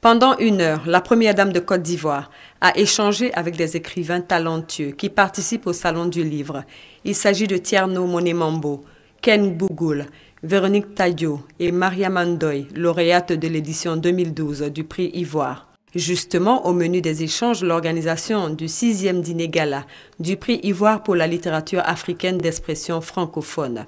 Pendant une heure, la Première Dame de Côte d'Ivoire a échangé avec des écrivains talentueux qui participent au Salon du Livre. Il s'agit de Tierno Monemambo, Ken Bougoul, Véronique Tadio et Maria Mandoy, lauréate de l'édition 2012 du prix Ivoire. Justement, au menu des échanges, l'organisation du sixième dîner gala du prix Ivoire pour la littérature africaine d'expression francophone.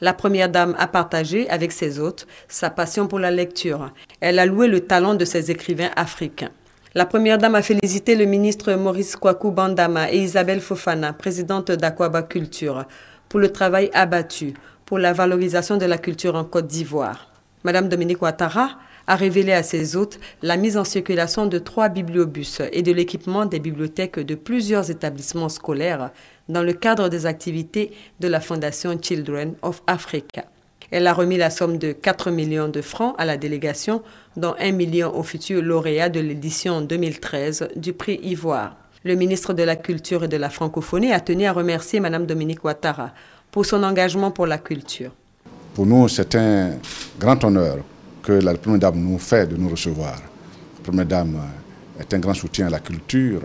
La première dame a partagé avec ses hôtes sa passion pour la lecture. Elle a loué le talent de ses écrivains africains. La première dame a félicité le ministre Maurice Kwaku Bandama et Isabelle Fofana, présidente d'Aquaba Culture, pour le travail abattu pour la valorisation de la culture en Côte d'Ivoire. Madame Dominique Ouattara a révélé à ses hôtes la mise en circulation de trois bibliobus et de l'équipement des bibliothèques de plusieurs établissements scolaires dans le cadre des activités de la Fondation Children of Africa. Elle a remis la somme de 4 millions de francs à la délégation, dont 1 million au futur lauréat de l'édition 2013 du prix Ivoire. Le ministre de la Culture et de la Francophonie a tenu à remercier Mme Dominique Ouattara pour son engagement pour la culture. Pour nous, c'est un grand honneur que la Première Dame nous fait de nous recevoir. La Première Dame est un grand soutien à la culture,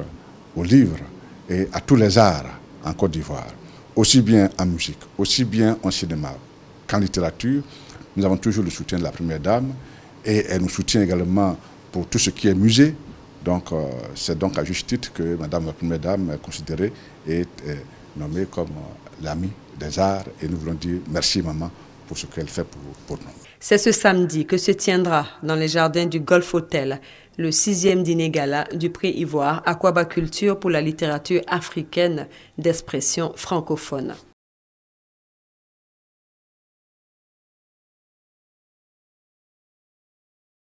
aux livres et à tous les arts en Côte d'Ivoire, aussi bien en musique, aussi bien en cinéma qu'en littérature, nous avons toujours le soutien de la Première Dame et elle nous soutient également pour tout ce qui est musée. Donc euh, c'est donc à juste titre que Madame la Première Dame est considérée et est nommée comme l'ami euh, l'amie des arts et nous voulons dire merci maman pour ce qu'elle fait pour, pour nous. C'est ce samedi que se tiendra dans les jardins du Golf Hotel le sixième dîner gala du prix Ivoire Aquabaculture pour la littérature africaine d'expression francophone.